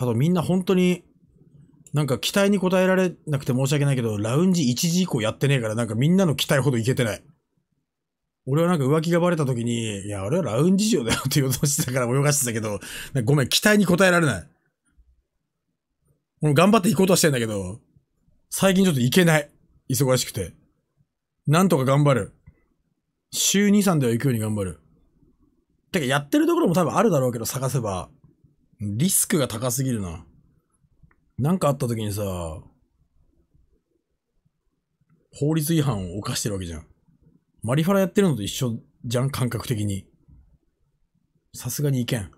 あとみんな本当に、なんか期待に応えられなくて申し訳ないけど、ラウンジ1時以降やってねえから、なんかみんなの期待ほどいけてない。俺はなんか浮気がバレた時に、いや、俺はラウンジ上だよって言おうとしてたから泳がしてたけど、ごめん、期待に応えられない。もう頑張って行こうとはしてんだけど、最近ちょっといけない。忙しくて。なんとか頑張る。週2、3では行くように頑張る。てか、やってるところも多分あるだろうけど、探せば。リスクが高すぎるな。なんかあった時にさ、法律違反を犯してるわけじゃん。マリファラやってるのと一緒じゃん、感覚的に。さすがにいけん。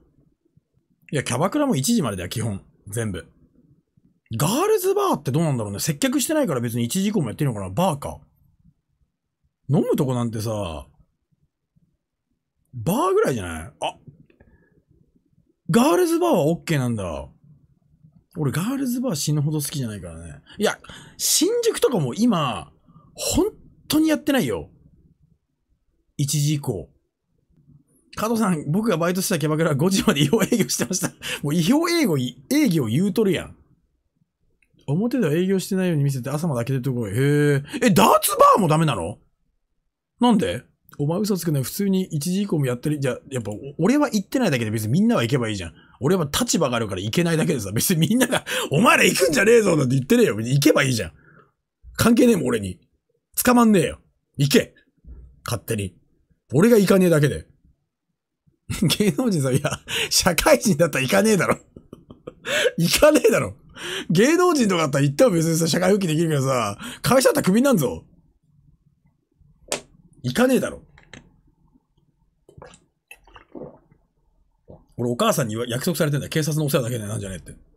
いや、キャバクラも1時までだよ、基本。全部。ガールズバーってどうなんだろうね。接客してないから別に1時以降もやってるのかな。バーか。飲むとこなんてさ、バーぐらいじゃないあ、ガールズバーはオッケーなんだ。俺、ガールズバー死ぬほど好きじゃないからね。いや、新宿とかも今、本当にやってないよ。1時以降。加藤さん、僕がバイトしたキャバクラは5時まで違法営業してました。もう違法営業、営業言うとるやん。表では営業してないように見せて朝まで開けてるとこへえ。え、ダーツバーもダメなのなんでお前嘘つくね。普通に1時以降もやってる。じゃあ、やっぱ、俺は行ってないだけで別にみんなは行けばいいじゃん。俺は立場があるから行けないだけでさ、別にみんなが、お前ら行くんじゃねえぞなんて言ってねえよ。行けばいいじゃん。関係ねえもん、俺に。捕まんねえよ。行け勝手に。俺が行かねえだけで。芸能人さん、いや、社会人だったら行かねえだろ。行かねえだろ。芸能人とかだったら行ったら別にさ、社会復帰できるけどさ、会社だったらクビになんぞ。行かねえだろ。俺お母さんに約束されてんだ警察のお世話だけなんじゃねえって。